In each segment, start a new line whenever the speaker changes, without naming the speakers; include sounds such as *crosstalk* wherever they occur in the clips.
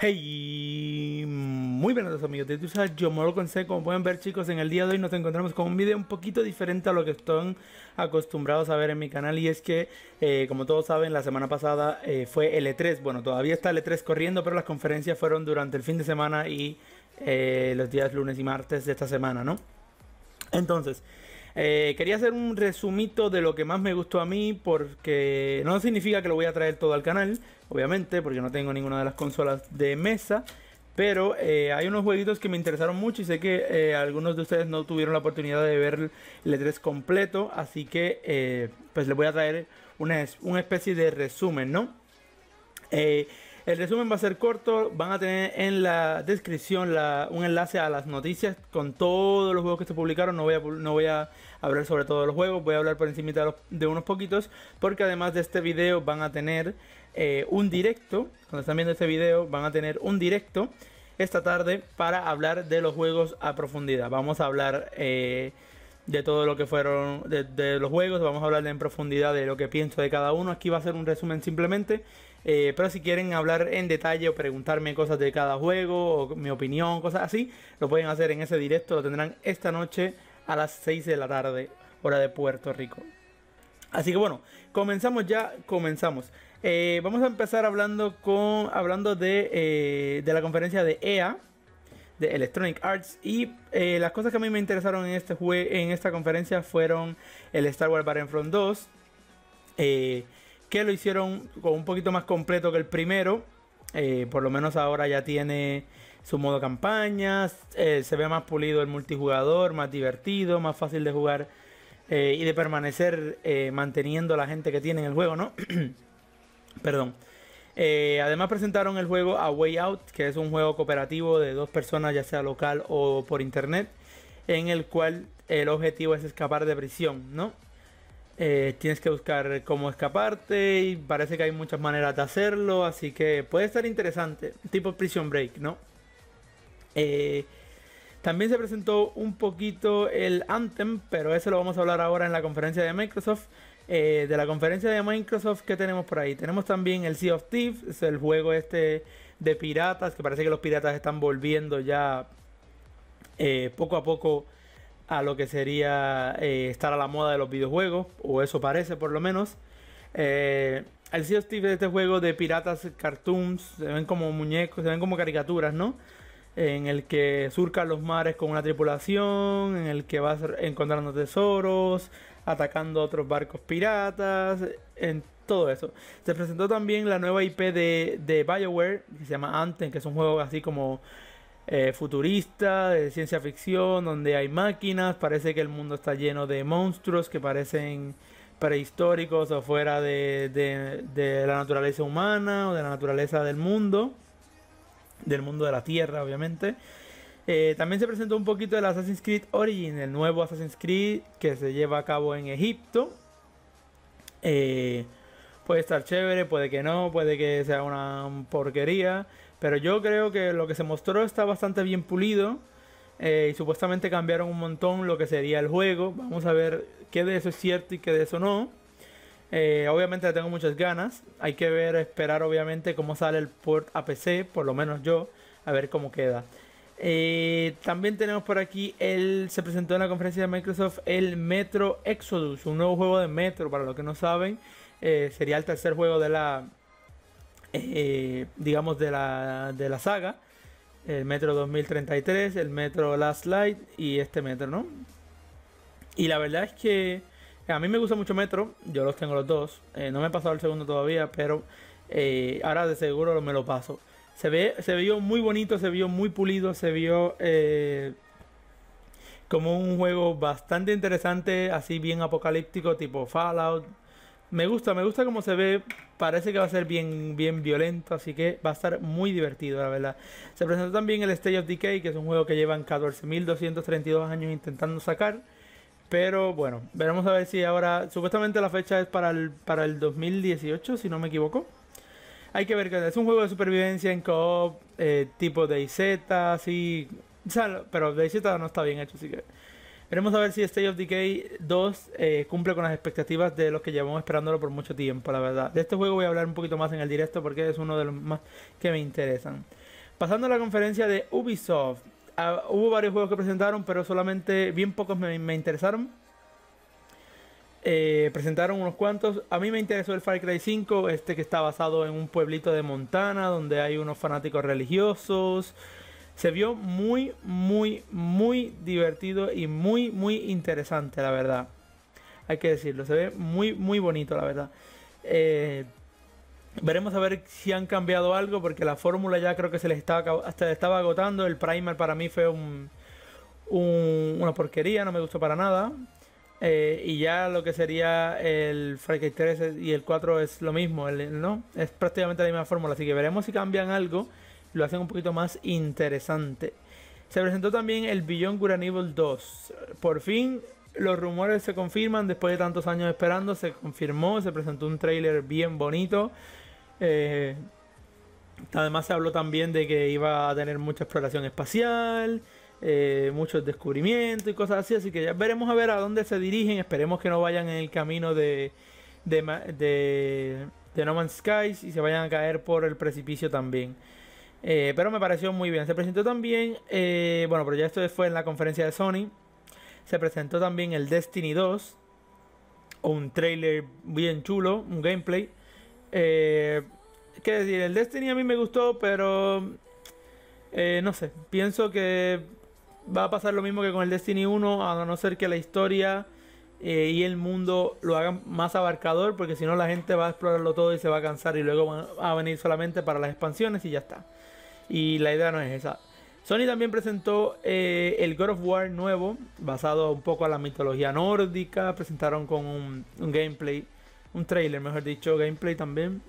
Hey, muy buenos amigos de Tusa, yo Moro con Como pueden ver chicos, en el día de hoy nos encontramos con un video un poquito diferente a lo que están acostumbrados a ver en mi canal Y es que, eh, como todos saben, la semana pasada eh, fue L3 e Bueno, todavía está L3 e corriendo, pero las conferencias fueron durante el fin de semana y eh, los días lunes y martes de esta semana, ¿no? Entonces, eh, quería hacer un resumito de lo que más me gustó a mí, porque no significa que lo voy a traer todo al canal, obviamente, porque no tengo ninguna de las consolas de mesa. Pero eh, hay unos jueguitos que me interesaron mucho y sé que eh, algunos de ustedes no tuvieron la oportunidad de ver el E3 completo, así que pues les voy a traer una, una especie de resumen, ¿no? Eh, el resumen va a ser corto. Van a tener en la descripción un enlace a las noticias con todos los juegos que se publicaron. No voy a, no voy a hablar sobre todos los juegos. Voy a hablar por encima de, unos poquitos. Porque además de este video van a tener eh, un directo. Cuando están viendo este video van a tener un directo esta tarde para hablar de los juegos a profundidad. Vamos a hablar... Eh, de todo lo que fueron de, los juegos, vamos a hablar en profundidad de lo que pienso de cada uno. Aquí va a ser un resumen simplemente eh, pero si quieren hablar en detalle o preguntarme cosas de cada juego o mi opinión, cosas así, lo pueden hacer en ese directo. Lo tendrán esta noche a las 6 de la tarde, hora de Puerto Rico. Así que bueno, comenzamos ya, comenzamos. Eh, vamos a empezar hablando con hablando de, eh, la conferencia de EA, de Electronic Arts. Y las cosas que a mí me interesaron en, este en esta conferencia fueron el Star Wars Battlefront 2, que lo hicieron con un poquito más completo que el primero. Eh, por lo menos ahora ya tiene su modo campañas eh, se ve más pulido el multijugador, más divertido, más fácil de jugar eh, y de permanecer manteniendo la gente que tiene en el juego, ¿no? *clears throat* Perdón. además presentaron el juego A Way Out, que es un juego cooperativo de dos personas, ya sea local o por internet, en el cual el objetivo es escapar de prisión, ¿no? Eh, tienes que buscar cómo escaparte y parece que hay muchas maneras de hacerlo, así que puede estar interesante, tipo Prison Break, ¿no? Eh, también se presentó un poquito el Anthem, pero eso lo vamos a hablar ahora en la conferencia de Microsoft. Eh, de la conferencia de Microsoft, ¿qué tenemos por ahí? Tenemos también el Sea of Thieves, el juego este de piratas, que parece que los piratas están volviendo ya poco a poco a lo que sería eh, estar a la moda de los videojuegos, o eso parece por lo menos. Eh, el Sea Steve de este juego de piratas cartoons, se ven como muñecos, se ven como caricaturas, ¿no? En el que surcan los mares con una tripulación, en el que vas encontrando tesoros, atacando otros barcos piratas, en todo eso. Se presentó también la nueva IP de, de Bioware, que se llama Anten, que es un juego así como eh, futurista, de ciencia ficción, donde hay máquinas, parece que el mundo está lleno de monstruos que parecen prehistóricos o fuera de, la naturaleza humana o de la naturaleza del mundo, del mundo de la Tierra obviamente. Eh, también se presentó un poquito el Assassin's Creed Origin, el nuevo Assassin's Creed que se lleva a cabo en Egipto. Eh, puede estar chévere, puede que no, puede que sea una porquería, pero yo creo que lo que se mostró está bastante bien pulido. Eh, y supuestamente cambiaron un montón lo que sería el juego. Vamos a ver qué de eso es cierto y qué de eso no. Eh, obviamente tengo muchas ganas. Hay que ver, esperar obviamente cómo sale el port a PC, por lo menos yo, a ver cómo queda. Eh, también tenemos por aquí, el, se presentó en la conferencia de Microsoft el Metro Exodus, un nuevo juego de Metro, para los que no saben. Eh, sería el tercer juego de la, eh, digamos, de la, saga. El Metro 2033, el Metro Last Light y este Metro, ¿no? Y la verdad es que a mí me gusta mucho Metro, yo los tengo los dos. Eh, no me he pasado el segundo todavía, pero ahora de seguro me lo paso. Se, ve, se vio muy bonito, se vio muy pulido, se vio como un juego bastante interesante, así bien apocalíptico, tipo Fallout. Me gusta, me gusta cómo se ve. Parece que va a ser bien, bien violento, así que va a estar muy divertido, la verdad. Se presentó también el Stage of Decay, que es un juego que llevan 14.232 años intentando sacar. Pero bueno, veremos a ver si ahora. Supuestamente la fecha es para el, para el 2018, si no me equivoco. Hay que ver que es un juego de supervivencia en co-op, eh, tipo DayZ, así. pero DayZ no está bien hecho, así que. Veremos a ver si State of Decay 2 eh, cumple con las expectativas de los que llevamos esperándolo por mucho tiempo, la verdad. De este juego voy a hablar un poquito más en el directo porque es uno de los más que me interesan. Pasando a la conferencia de Ubisoft. Ah, hubo varios juegos que presentaron, pero solamente bien pocos me, interesaron. Eh, presentaron unos cuantos. A mí me interesó el Far Cry 5, este que está basado en un pueblito de Montana, donde hay unos fanáticos religiosos. Se vio muy, muy, muy divertido y muy, muy interesante, la verdad. Hay que decirlo, se ve muy, muy bonito, la verdad. Eh, veremos a ver si han cambiado algo, porque la fórmula ya creo que se les estaba, hasta estaba agotando. El primer para mí fue un, una porquería, no me gustó para nada. Eh, y ya lo que sería el Friday 3 y el 4 es lo mismo, ¿no? Es prácticamente la misma fórmula, así que veremos si cambian algo lo hacen un poquito más interesante. Se presentó también el Beyond Cura 2. Por fin los rumores se confirman después de tantos años esperando. Se confirmó, se presentó un trailer bien bonito. Eh, además se habló también de que iba a tener mucha exploración espacial, eh, muchos descubrimientos y cosas así. Así que ya veremos a ver a dónde se dirigen. Esperemos que no vayan en el camino de, de No Man's Skies y se vayan a caer por el precipicio también. Eh, pero me pareció muy bien. Se presentó también, eh, bueno, pero ya esto fue en la conferencia de Sony. Se presentó también el Destiny 2, un trailer bien chulo, un gameplay. Eh, ¿Qué decir? El Destiny a mí me gustó, pero eh, no sé, pienso que va a pasar lo mismo que con el Destiny 1, a no ser que la historia y el mundo lo hagan más abarcador, porque si no la gente va a explorarlo todo y se va a cansar y luego va a venir solamente para las expansiones y ya está. Y la idea no es esa. Sony también presentó eh, el God of War nuevo, basado un poco a la mitología nórdica. Presentaron con un, gameplay, un trailer, mejor dicho, gameplay también.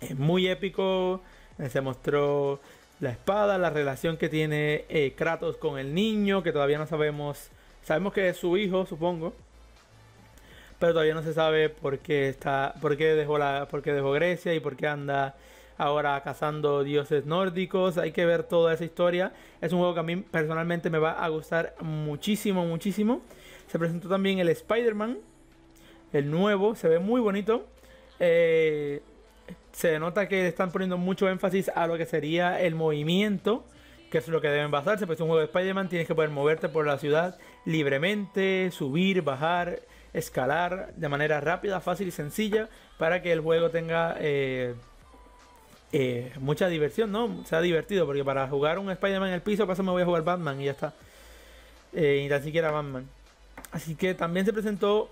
Es muy épico. Eh, se mostró la espada, la relación que tiene eh, Kratos con el niño, que todavía no sabemos. Sabemos que es su hijo, supongo. Pero todavía no se sabe por qué está. por qué dejó la. por qué dejó Grecia y por qué anda ahora cazando dioses nórdicos. Hay que ver toda esa historia. Es un juego que a mí personalmente me va a gustar muchísimo, muchísimo. Se presentó también el Spider-Man, el nuevo, se ve muy bonito. Eh, se nota que están poniendo mucho énfasis a lo que sería el movimiento, que es lo que deben basarse. Pues es un juego de Spider-Man, tienes que poder moverte por la ciudad libremente, subir, bajar, escalar de manera rápida, fácil y sencilla para que el juego tenga. Eh, eh, mucha diversión, ¿no? Se ha divertido, porque para jugar un Spider-Man en el piso, paso me voy a jugar Batman y ya está. ni eh, tan siquiera Batman. Así que también se presentó,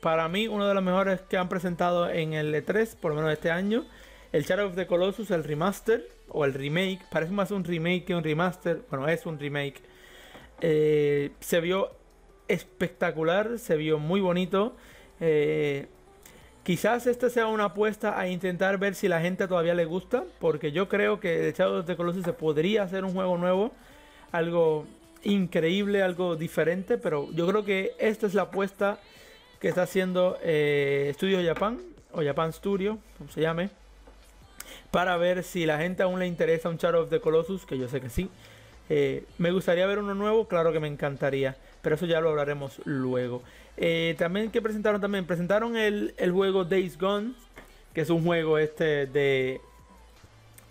para mí, uno de los mejores que han presentado en el E3, por lo menos este año. El Shadow of the Colossus, el remaster, o el remake, parece más un remake que un remaster, bueno, es un remake. Eh, se vio espectacular, se vio muy bonito. Quizás esta sea una apuesta a intentar ver si la gente todavía le gusta, porque yo creo que de Shadow of the Colossus se podría hacer un juego nuevo, algo increíble, algo diferente, pero yo creo que esta es la apuesta que está haciendo eh, Studio Japan, o Japan Studio, como se llame, para ver si la gente aún le interesa un Shadow of the Colossus, que yo sé que sí. Eh, me gustaría ver uno nuevo, claro que me encantaría pero eso ya lo hablaremos luego. Eh, también que presentaron también, presentaron el, juego Days Gone, que es un juego este de,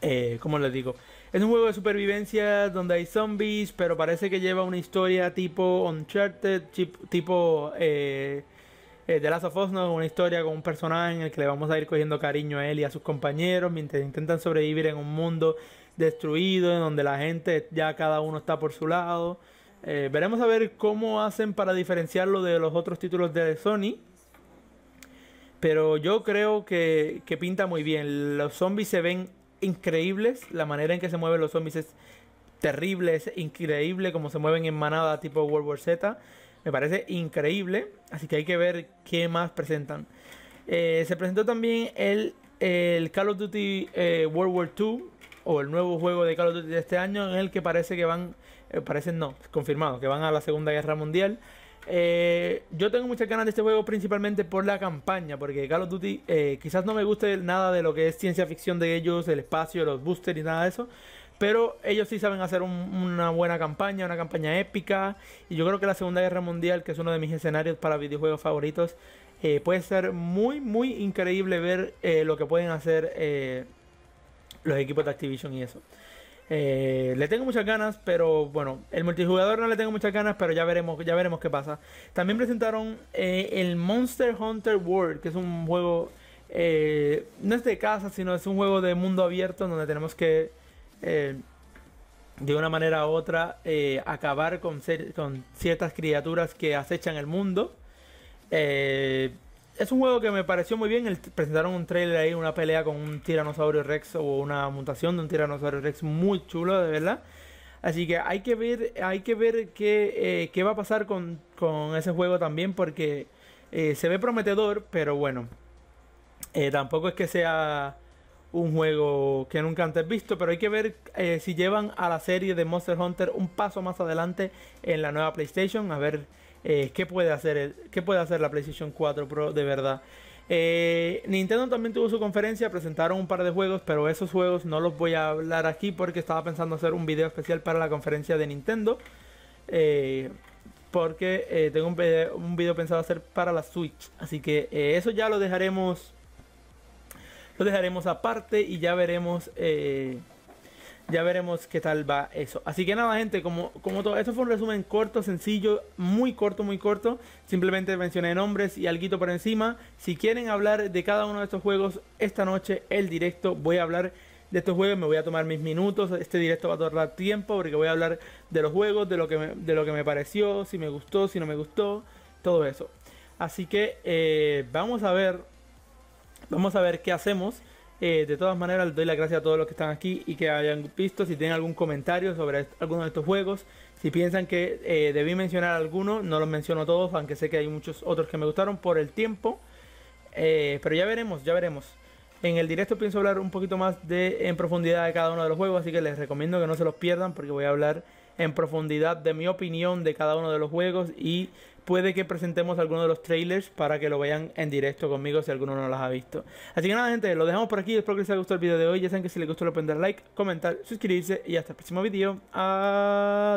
eh, ¿cómo les digo? Es un juego de supervivencia donde hay zombies, pero parece que lleva una historia tipo Uncharted, tipo eh, eh, The Last of Us, ¿no? una historia con un personaje en el que le vamos a ir cogiendo cariño a él y a sus compañeros mientras intentan sobrevivir en un mundo destruido, en donde la gente ya cada uno está por su lado. Eh, veremos a ver cómo hacen para diferenciarlo de los otros títulos de Sony. Pero yo creo que, pinta muy bien. Los zombies se ven increíbles. La manera en que se mueven los zombies es terrible, es increíble como se mueven en manada tipo World War Z. Me parece increíble. Así que hay que ver qué más presentan. Eh, se presentó también el, Call of Duty eh, World War II o el nuevo juego de Call of Duty de este año en el que parece que van eh, parecen no, confirmado, que van a la Segunda Guerra Mundial. Eh, yo tengo muchas ganas de este juego principalmente por la campaña, porque Call of Duty eh, quizás no me guste nada de lo que es ciencia ficción de ellos, el espacio, los boosters y nada de eso. Pero ellos sí saben hacer una buena campaña, una campaña épica. Y yo creo que la Segunda Guerra Mundial, que es uno de mis escenarios para videojuegos favoritos, puede ser muy, muy increíble ver lo que pueden hacer los equipos de Activision y eso. Eh, le tengo muchas ganas, pero bueno, el multijugador no le tengo muchas ganas, pero ya veremos, ya veremos qué pasa. También presentaron eh, el Monster Hunter World, que es un juego, eh, no es de casa, sino es un juego de mundo abierto donde tenemos que, de una manera u otra, acabar con, con, ciertas criaturas que acechan el mundo. Eh, es un juego que me pareció muy bien. El, presentaron un trailer ahí, una pelea con un tiranosaurio Rex o una mutación de un tiranosaurio Rex muy chulo, de verdad. Así que hay que ver, hay que ver qué, eh, qué va a pasar con, ese juego también, porque eh, se ve prometedor, pero bueno, eh, tampoco es que sea un juego que nunca antes visto, pero hay que ver si llevan a la serie de Monster Hunter un paso más adelante en la nueva PlayStation, a ver eh, qué, puede hacer qué puede hacer la PlayStation 4 Pro de verdad. Eh, Nintendo también tuvo su conferencia, presentaron un par de juegos, pero esos juegos no los voy a hablar aquí porque estaba pensando hacer un video especial para la conferencia de Nintendo. Eh, porque tengo un video, un video, pensado hacer para la Switch. Así que eso ya lo dejaremos. Lo dejaremos aparte y ya veremos ya veremos qué tal va eso. Así que nada, gente, como, como todo, eso fue un resumen corto, sencillo, muy corto, muy corto. Simplemente mencioné nombres y algo por encima. Si quieren hablar de cada uno de estos juegos, esta noche, el directo, voy a hablar de estos juegos, me voy a tomar mis minutos, este directo va a tardar tiempo porque voy a hablar de los juegos, de lo que me, de lo que me pareció, si me gustó, si no me gustó, todo eso. Así que eh, vamos a ver, vamos a ver qué hacemos. Eh, de todas maneras, les doy las gracias a todos los que están aquí y que hayan visto. Si tienen algún comentario sobre alguno de estos juegos, si piensan que eh, debí mencionar alguno, no los menciono todos, aunque sé que hay muchos otros que me gustaron por el tiempo. Eh, pero ya veremos, ya veremos. En el directo pienso hablar un poquito más de, en profundidad de cada uno de los juegos, así que les recomiendo que no se los pierdan porque voy a hablar en profundidad de mi opinión de cada uno de los juegos y puede que presentemos alguno de los trailers para que lo vean en directo conmigo si alguno no las ha visto. Así que nada gente, lo dejamos por aquí, espero que les haya gustado el video de hoy, ya saben que si les gustó lo pueden dar like, comentar, suscribirse y hasta el próximo video. Adiós.